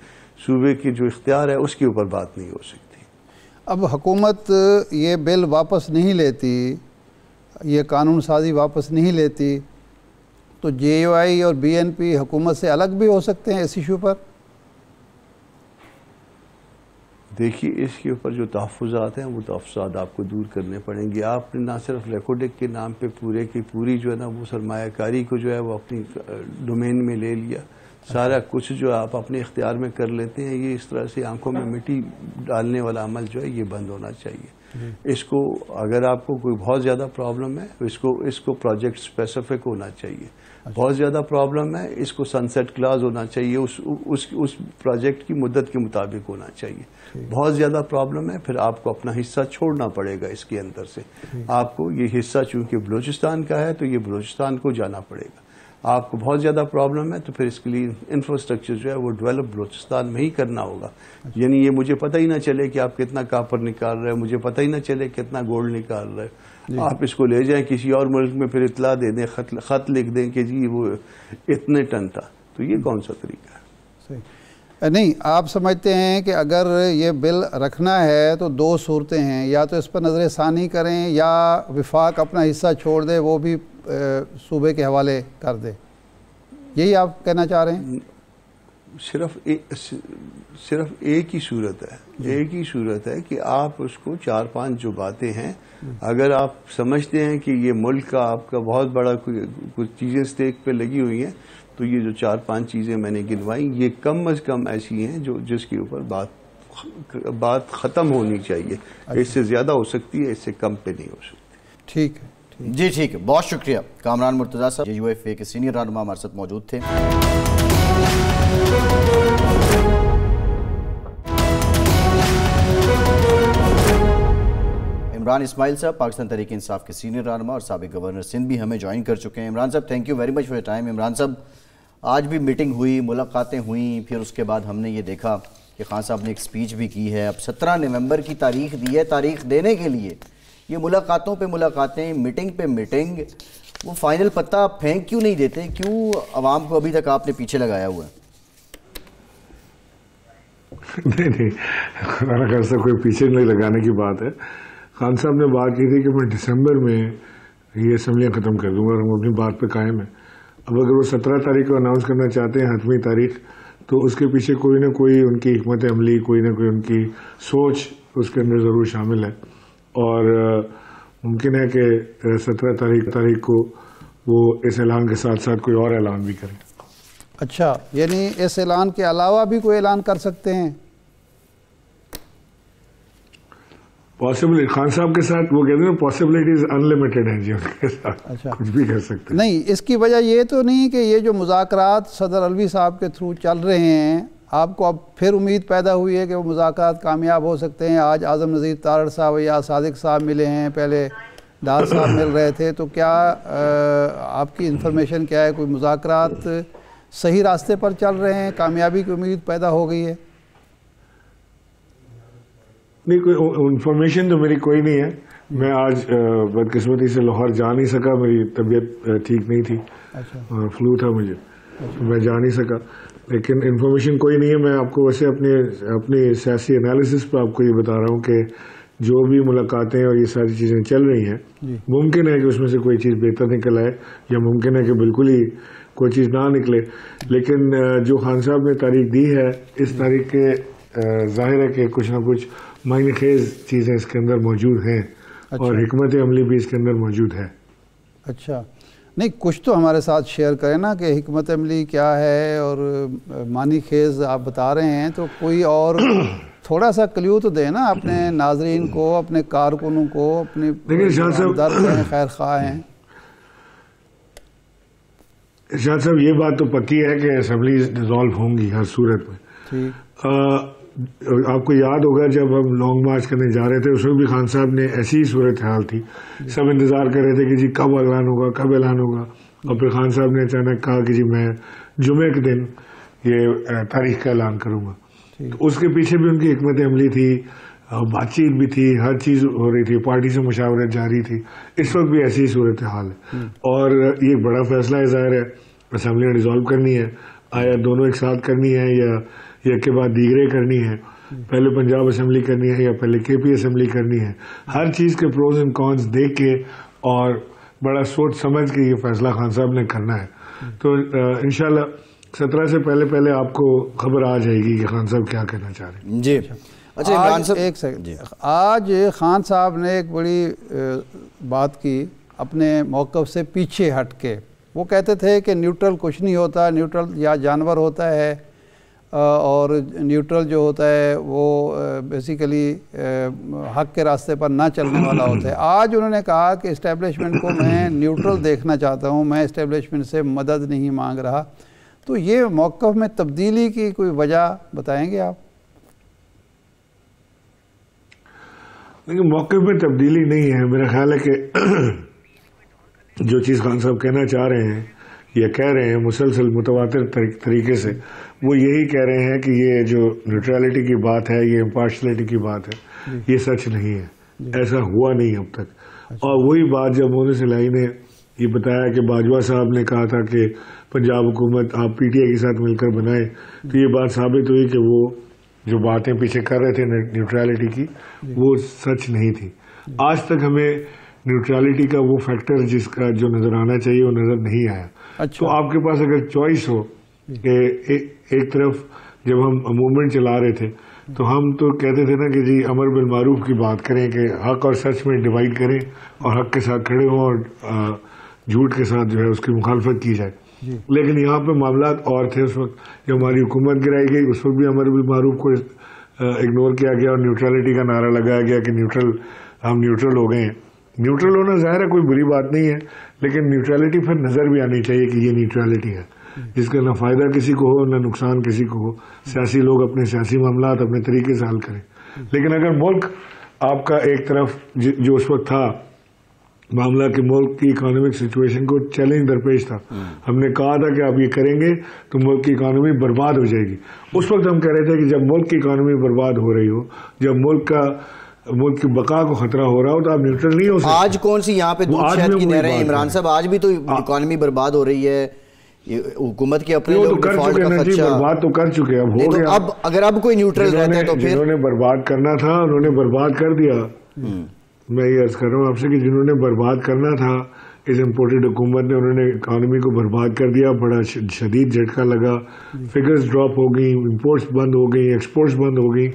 सूबे के जो इख्तियार है उसके ऊपर बात नहीं हो सकती अब हुकूमत ये बिल वापस नहीं लेती ये कानून साजी वापस नहीं लेती तो जे और बी एन पी हुकूमत से अलग भी हो सकते हैं इस इशू पर देखिए इसके ऊपर जो तहफ़ात हैं वो तहफ़ात आपको दूर करने पड़ेंगे आपने ना सिर्फ रेकोडिक के नाम पे पूरे की पूरी जो है ना वो सरमाकारी को जो है वो अपनी डोमेन में ले लिया सारा अच्छा। कुछ जो आप अपने इख्तियार में कर लेते हैं ये इस तरह से आंखों में हाँ। मिट्टी डालने वाला अमल जो है ये बंद होना चाहिए इसको अगर आपको कोई बहुत ज़्यादा प्रॉब्लम है इसको इसको प्रोजेक्ट स्पेसिफिक होना चाहिए बहुत ज़्यादा प्रॉब्लम है इसको सनसेट क्लाज होना चाहिए उस उस उस प्रोजेक्ट की मुद्दत के मुताबिक होना चाहिए बहुत ज़्यादा प्रॉब्लम है फिर आपको अपना हिस्सा छोड़ना पड़ेगा इसके अंदर से आपको ये हिस्सा चूंकि बलूचिस्तान का है तो ये बलूचिस्तान को जाना पड़ेगा आपको बहुत ज़्यादा प्रॉब्लम है तो फिर इसके लिए इंफ्रास्ट्रक्चर जो है वो डेवलप बलोचिस्तान में ही करना होगा अच्छा। यानी ये मुझे पता ही ना चले कि आप कितना कापर निकाल रहे हो मुझे पता ही ना चले कितना गोल्ड निकाल रहे हो आप इसको ले जाएं किसी और मुल्क में फिर इतला दे दें खत खत लिख दें कि जी वो इतने टन था तो ये कौन सा तरीका है सही नहीं आप समझते हैं कि अगर ये बिल रखना है तो दो सूरतें हैं या तो इस पर नज़र षानी करें या विफाक अपना हिस्सा छोड़ दे वो भी सूबे के हवाले कर दे यही आप कहना चाह रहे हैं सिर्फ ए, सिर्फ एक ही सूरत है एक ही सूरत है कि आप उसको चार पांच जो बातें हैं अगर आप समझते हैं कि ये मुल्क का आपका बहुत बड़ा कुछ चीज़ें स्टेक पे लगी हुई हैं तो ये जो चार पांच चीज़ें मैंने गिनवाई ये कम अज कम ऐसी हैं जो जिसके ऊपर बात बात ख़त्म होनी चाहिए अच्छा। इससे ज़्यादा हो सकती है इससे कम पे नहीं हो सकती ठीक है जी ठीक है बहुत शुक्रिया कामरान मुर्तजा साहब यू के सीनियर रहनुमा हमारे साथ मौजूद थे इमरान इसमाइल साहब पाकिस्तान तरीके इंसाफ के सीनियर रहनमा और सबक गवर्नर सिंध भी हमें ज्वाइन कर चुके हैं इमरान साहब thank you very much for time Imran साहब आज भी मीटिंग हुई मुलाकातें हुई फिर उसके बाद हमने ये देखा कि खान साहब ने एक स्पीच भी की है अब सत्रह नवंबर की तारीख दी है तारीख देने के लिए ये मुलाकातों पे मुलाकातें मीटिंग पे मीटिंग वो फाइनल पत्ता फेंक क्यों नहीं देते क्यों आवाम को अभी तक आपने पीछे लगाया हुआ है नहीं नहीं खुदा खासा कोई पीछे नहीं लगाने की बात है खान साहब ने बात की थी कि मैं दिसंबर में ये असम्बलियाँ ख़त्म कर दूंगा और हम अपनी बात पे कायम है अब अगर वो सत्रह तारीख को अनाउंस करना चाहते हैं हतमी तारीख तो उसके पीछे कोई ना कोई उनकी हमत अमली कोई ना कोई उनकी सोच उसके अंदर ज़रूर शामिल है और मुमकिन है कि सत्रह तारीख तारीख को वो इस ऐलान के साथ साथ कोई और ऐलान भी करें अच्छा यानी इस ऐलान के अलावा भी कोई ऐलान कर सकते हैं पॉसिबिलिटी खान साहब के साथ वो कहते हैं पॉसिबिलिटीज अनलिमिटेड हैं जी उनके साथ अच्छा कुछ भी कर सकते हैं नहीं इसकी वजह ये तो नहीं कि ये जो मुजाकरात सदर अलवी साहब के थ्रू चल रहे हैं आपको अब फिर उम्मीद पैदा हुई है कि वो मुजाकरात कामयाब हो सकते हैं आज आज़म नज़ीर तारड़ साहब या सादिक साहब मिले हैं पहले दार साहब मिल रहे थे तो क्या आ, आपकी इन्फॉर्मेशन क्या है कोई मुजाकरात सही रास्ते पर चल रहे हैं कामयाबी की उम्मीद पैदा हो गई है नहीं कोई इन्फॉर्मेशन तो मेरी कोई नहीं है मैं आज बदकिस्मती से लाहौर जा नहीं सका मेरी तबीयत ठीक नहीं थी अच्छा। फ्लू था मुझे अच्छा। मैं जा नहीं सका लेकिन इन्फॉर्मेशन कोई नहीं है मैं आपको वैसे अपने अपने सियासी एनालिसिस पर आपको ये बता रहा हूँ कि जो भी मुलाकातें और ये सारी चीज़ें चल रही हैं मुमकिन है कि उसमें से कोई चीज़ बेहतर निकल आए या मुमकिन है कि बिल्कुल ही कोई चीज़ ना निकले लेकिन जो खान साहब ने तारीख दी है इस तारीख के जाहिर है कि कुछ ना कुछ मायने खेज चीज़ें इसके अंदर मौजूद हैं अच्छा। और हमत अमली भी इसके अंदर मौजूद है अच्छा नहीं कुछ तो हमारे साथ शेयर करें ना कि हमत अमली क्या है और मानी खेज आप बता रहे हैं तो कोई और थोड़ा सा क्ल्यू तो देना अपने नाजरीन को अपने कारकुनों को अपने खैर खा हैं शाह साहब ये बात तो पक्की है कि असम्बली डिजॉल्व होंगी हर सूरत में आ, आपको याद होगा जब हम लॉन्ग मार्च करने जा रहे थे उसमें भी खान साहब ने ऐसी ही सूरत हाल थी सब इंतजार कर रहे थे कि जी कब ऐलान होगा कब ऐलान होगा और फिर खान साहब ने अचानक कहा कि जी मैं जुमे के दिन ये तारीख का ऐलान करूंगा तो उसके पीछे भी उनकी हमत अमली थी बातचीत भी थी हर चीज़ हो रही थी पार्टी से मुशावरत जारी थी इस वक्त भी ऐसी ही सूरत हाल है हम्म। और ये बड़ा फैसला ज़ाहिर है असम्बलियाँ डिज़ोल्व करनी है आया दोनों एक साथ करनी है या एक के बाद दीगरे करनी है हम्म। पहले पंजाब असम्बली करनी है या पहले के पी असम्बली करनी है हर चीज़ के प्रोज एंड कॉन्स देख के और बड़ा सोच समझ के ये फैसला खान साहब ने करना है हम्म। तो इन सत्रह से पहले पहले आपको खबर आ जाएगी कि खान साहब क्या कहना चाह रहे हैं जी अच्छा इमरान साहब एक सेकंड आज खान साहब ने एक बड़ी बात की अपने मौक़ से पीछे हट के वो कहते थे कि न्यूट्रल कुछ नहीं होता न्यूट्रल या जानवर होता है और न्यूट्रल जो होता है वो बेसिकली हक के रास्ते पर ना चलने वाला होता है आज उन्होंने कहा कि इस्टेब्लिशमेंट को मैं न्यूट्रल देखना चाहता हूँ मैं इस्टेब्लिशमेंट से मदद नहीं मांग रहा तो ये मौक़ में तब्दीली की कोई वजह बताएंगे आप लेकिन मौके पर तब्दीली नहीं है मेरा ख्याल है कि जो चीज़ खान साहब कहना चाह रहे हैं या कह रहे हैं मुसलसल मुतवातर तरीके से वो यही कह रहे हैं कि ये जो न्यूट्रलिटी की बात है ये इम्पार्शलिटी की बात है ये सच नहीं है ऐसा हुआ नहीं अब तक और वही बात जब मोहन सिलाई ने ये बताया कि बाजवा साहब ने कहा था कि पंजाब हुकूमत आप पीटीआई के साथ मिलकर बनाए तो ये बात साबित हुई कि वो जो बातें पीछे कर रहे थे न्यूट्रलिटी की वो सच नहीं थी आज तक हमें न्यूट्रलिटी का वो फैक्टर जिसका जो नजर आना चाहिए वो नजर नहीं आया अच्छा। तो आपके पास अगर चॉइस हो कि एक तरफ जब हम मूवमेंट चला रहे थे तो हम तो कहते थे ना कि जी अमर बिल मारूफ की बात करें कि हक और सच में डिवाइड करें और हक के साथ खड़े हों और झूठ के साथ जो है उसकी मुखालफत की जाए लेकिन यहाँ पे मामला और थे उस वक्त हमारी हुकूमत गिराई गई उस वक्त भी हमारे भी मारूफ को इग्नोर किया गया और न्यूट्रलिटी का नारा लगाया गया कि न्यूट्रल हम न्यूट्रल हो गए हैं न्यूट्रल होना जाहिर है कोई बुरी बात नहीं है लेकिन न्यूट्रलिटी फिर नज़र भी आनी चाहिए कि ये न्यूट्रलिटी है जिसका ना फायदा किसी को हो ना नुकसान किसी को हो सियासी लोग अपने सियासी मामला अपने तरीके से हल करें लेकिन अगर मुल्क आपका एक तरफ जो उस वक्त था मामला के मुल्क की इकोनॉमिक सिचुएशन को चैलेंज दरपेश था हम्म। हमने कहा था कि आप ये करेंगे तो मुल्क की इकोनॉमी बर्बाद हो जाएगी उस वक्त हम कह रहे थे कि जब मुल्क की इकोनॉमी बर्बाद हो रही हो जब मुल्क का मुल्क की बका को खतरा हो रहा हो तो आप न्यूट्रल नहीं हो सकते आज कौन सी यहाँ पे की दे रहे हैं इमरान साहब आज भी तो इकोनॉमी बर्बाद हो रही है हुकूमत के अपने तो, तो कर चुके हैं जी बर्बाद तो कर चुके अब हो तो गया अब अगर अब कोई न्यूट्रल रहता है तो फिर उन्होंने बर्बाद करना था उन्होंने बर्बाद कर दिया हम्म। मैं ये अर्ज कर रहा हूँ आपसे कि जिन्होंने बर्बाद करना था इस इम्पोर्टेड हुकूमत ने उन्होंने इकानमी को बर्बाद कर दिया बड़ा शदीद झटका लगा फिगर्स ड्रॉप हो गई इम्पोर्ट्स बंद हो गई एक्सपोर्ट्स बंद हो गई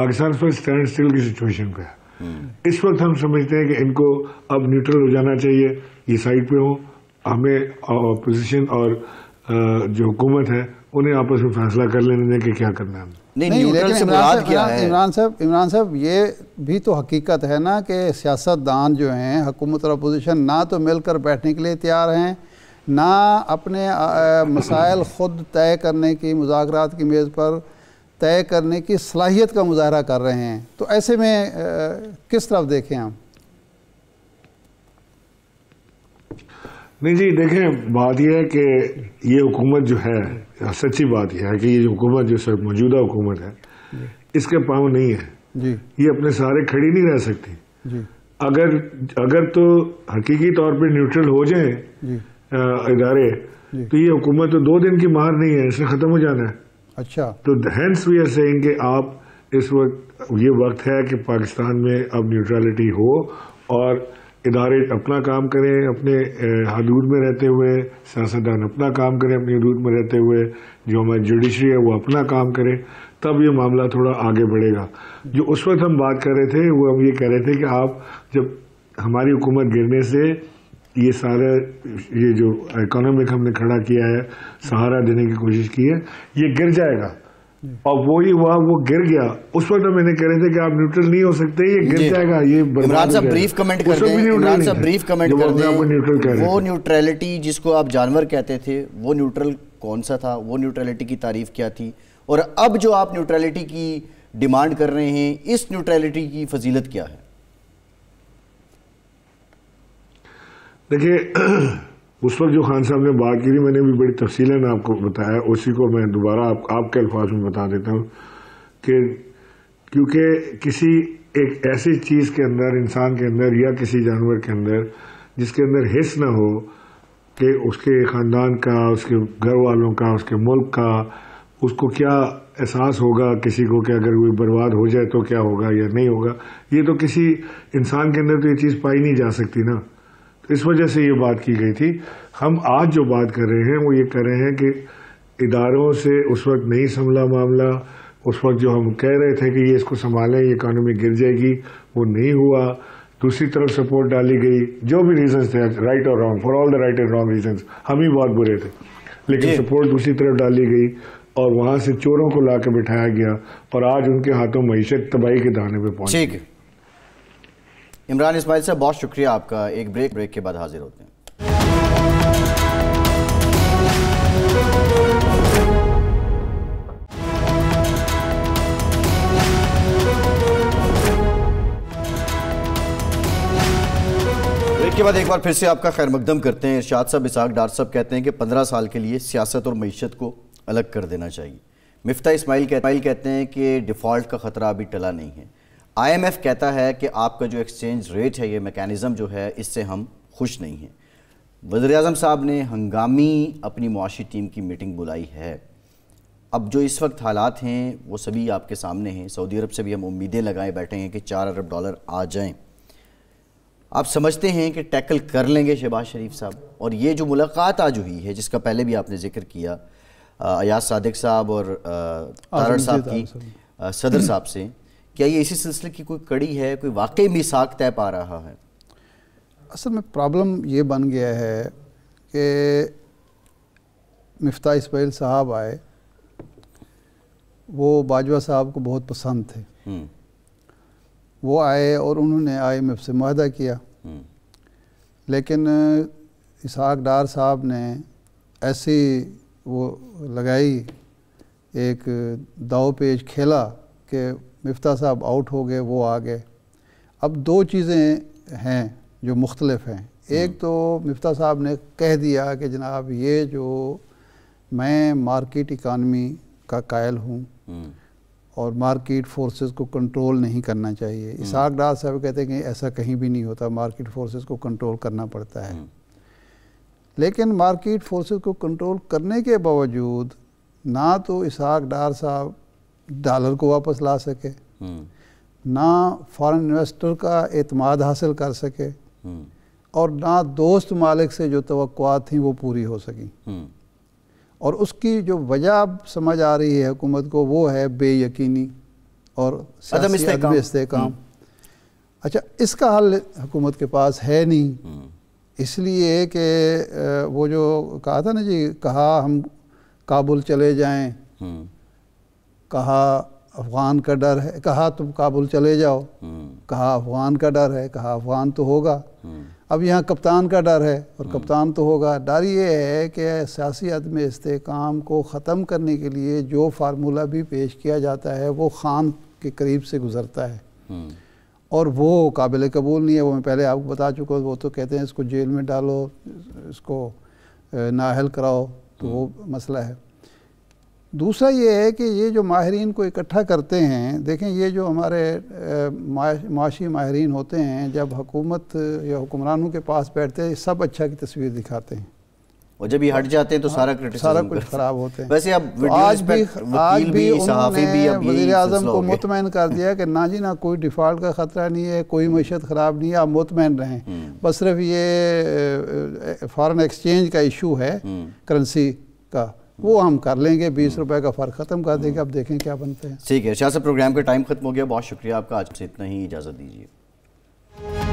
पाकिस्तान पर स्टैंड स्टिल की सिचुएशन पर है हम्म। इस वक्त हम समझते हैं कि इनको अब न्यूट्रल हो जाना चाहिए ये साइड पे हो हमें अपोजिशन और जो हुकूमत है उन्हें आपस में फैसला कर लेने दें कि क्या करना है नहीं, नहीं लेकिन इमरान साहब इमरान साहब इमरान साहब ये भी तो हकीकत है ना कि सियासतदान जो हैं हकूमत और अपोजिशन ना तो मिलकर बैठने के लिए तैयार हैं ना अपने मसाइल ख़ुद तय करने की मुजात की मेज़ पर तय करने की सलाहियत का मुजाहरा कर रहे हैं तो ऐसे में आ, किस तरफ देखें हम नहीं जी देखें बात यह है कि ये हुकूमत जो है सच्ची बात यह है कि ये हुकूमत जो सर मौजूदा हुकूमत है इसके पाँव नहीं है जी ये अपने सहारे खड़ी नहीं रह सकती जी अगर अगर तो हकीकी तौर पे न्यूट्रल हो जाए इदारे तो ये हुकूमत तो दो दिन की मार नहीं है इसे खत्म हो जाना है अच्छा तो हैंस वी आर सेइंग कि आप इस वक्त ये वक्त है कि पाकिस्तान में अब न्यूट्रलिटी हो और इदारे अपना काम करें अपने हदूद में रहते हुए सियासतदान अपना काम करें अपनी हदूद में रहते हुए जो हमारी जुडिशरी है वो अपना काम करें तब ये मामला थोड़ा आगे बढ़ेगा जो उस वक्त हम बात कर रहे थे वो हम ये कह रहे थे कि आप जब हमारी हुकूमत गिरने से ये सारा ये जो इकोनॉमिक हमने खड़ा किया है सहारा देने की कोशिश की है ये गिर जाएगा और वो ही हुआ वो गिर गया उस वक्त मैंने कह रहे थे कि आप न्यूट्रल नहीं हो सकते ये गिर जाएगा ये इमरान साहब ब्रीफ कमेंट कर दें इमरान साहब ब्रीफ कमेंट कर दें वो न्यूट्रलिटी जिसको आप जानवर कहते थे वो न्यूट्रल कौन सा था वो न्यूट्रलिटी की तारीफ क्या थी और अब जो आप न्यूट्रलिटी की डिमांड कर रहे हैं इस न्यूट्रलिटी की फजीलत क्या है देखिए उस वक्त जो खान साहब ने बात की थी मैंने भी बड़ी तफसीला आपको बताया उसी को मैं दोबारा आप, आपके अल्फाज में बता देता हूँ कि क्योंकि किसी एक ऐसी चीज के अंदर इंसान के अंदर या किसी जानवर के अंदर जिसके अंदर हिस्स ना हो कि उसके खानदान का उसके घर वालों का उसके मुल्क का उसको क्या एहसास होगा किसी को कि अगर कोई बर्बाद हो जाए तो क्या होगा या नहीं होगा ये तो किसी इंसान के अंदर तो ये चीज़ पाई नहीं जा सकती ना इस वजह से ये बात की गई थी हम आज जो बात कर रहे हैं वो ये कर रहे हैं कि इदारों से उस वक्त नहीं संभला मामला उस वक्त जो हम कह रहे थे कि ये इसको संभालें ये इकानमी गिर जाएगी वो नहीं हुआ दूसरी तरफ सपोर्ट डाली गई जो भी रीजंस थे राइट और wrong for all the right and wrong reasons हम ही बहुत बुरे थे लेकिन सपोर्ट दूसरी तरफ डाली गई और वहां से चोरों को ला के बिठाया गया और आज उनके हाथों मीशत तबाही के दाने पर पहुंच ठीक है इमरान इसमाइल साहब बहुत शुक्रिया आपका एक ब्रेक ब्रेक के बाद हाजिर होते हैं के बाद एक बार फिर से आपका खैर मकदम करते हैं इर्शाद साहब इसाक डार साहब कहते हैं कि पंद्रह साल के लिए सियासत और मीशत को अलग कर देना चाहिए मिफ्ता इसमाइल कहते हैं कि डिफ़ॉल्ट का ख़तरा अभी टला नहीं है आईएमएफ कहता है कि आपका जो एक्सचेंज रेट है ये मेकैनिज़म जो है इससे हम खुश नहीं हैं वज़र अजम साहब ने हंगामी अपनी मुआशी टीम की मीटिंग बुलाई है अब जो इस वक्त हालात हैं वो सभी आपके सामने हैं सऊदी अरब से भी हम उम्मीदें लगाए बैठे हैं कि चार अरब डॉलर आ जाएं आप समझते हैं कि टैकल कर लेंगे शहबाज शरीफ साहब और ये जो मुलाकात आज हुई है जिसका पहले भी आपने जिक्र किया अयाज सादिक साहब और तारण साहब की सदर साहब से क्या ये इसी सिलसिले की कोई कड़ी है कोई वाकई मिसाक तय पा रहा है असल में प्रॉब्लम ये बन गया है कि मफ्ता इसमाइल साहब आए वो बाजवा साहब को बहुत पसंद थे हम्म। वो आए और उन्होंने आई एम से माहदा किया हम्म। लेकिन इसहाक डार साहब ने ऐसी वो लगाई एक दाव पेज खेला कि मफ्ता साहब आउट हो गए वो आ गए अब दो चीज़ें हैं जो मुख्तलफ हैं एक हम्म। तो मफ्ता साहब ने कह दिया कि जनाब ये जो मैं मार्केट इकानमी का कायल हूँ हम्म। और मार्केट फोर्सेस को कंट्रोल नहीं करना चाहिए हम्म। इसहाक डार साहब कहते हैं कि ऐसा कहीं भी नहीं होता मार्केट फोर्सेस को कंट्रोल करना पड़ता है लेकिन मार्केट फोर्सेस को कंट्रोल करने के बावजूद ना तो इसहाक डार साहब डॉलर को वापस ला सके ना फॉरेन इन्वेस्टर का अतमाद हासिल कर सके और ना दोस्त मालिक से जो तो थी वो पूरी हो सकी और उसकी जो वजह समझ आ रही है हुकूमत को वो है बेयकीनी और काम इसकाम अच्छा इसका हल हुकूमत के पास है नहीं इसलिए कि वो जो कहा था ना जी कहा हम काबुल चले जाएं कहा अफ़गान का डर है कहा तुम काबुल चले जाओ हम्म। कहा अफ़गान का डर है कहा अफ़गान तो होगा हम्म। अब यहाँ कप्तान का डर है और हम्म। कप्तान तो होगा डर ये है कि सियासी अदम इसकाम को ख़त्म करने के लिए जो फार्मूला भी पेश किया जाता है वो खान के करीब से गुज़रता है और वो काबिल कबूल नहीं है वो मैं पहले आपको बता चुका हूँ वो तो कहते हैं इसको जेल में डालो इसको नाहल कराओ तो वो मसला है दूसरा ये है कि ये जो माहरीन को इकट्ठा करते हैं देखें ये जो हमारे माशी माहरीन होते हैं जब हुकूमत या हुक्मरानों के पास बैठते हैं सब अच्छा की तस्वीर दिखाते हैं और जब ये हट जाते हैं तो सारा हाँ, सारा कुछ खराब होते हैं वैसे अब तो आज भी आज भी, भी वजीर अजम को मुतमिन कर दिया कि ना जी ना कोई डिफॉल्ट का ख़तरा नहीं है कोई मीशत हम्म। ख़राब नहीं है आप मुतमिन रहें हम्म। बस सिर्फ ये फॉरन एक्सचेंज का इशू है करेंसी हम्म। का वो हम कर लेंगे बीस रुपए का फ़र्क ख़त्म कर देंगे अब देखें क्या बनते हैं ठीक है शाह प्रोग्राम का टाइम खत्म हो गया बहुत शुक्रिया आपका आज से इतना ही इजाज़त दीजिए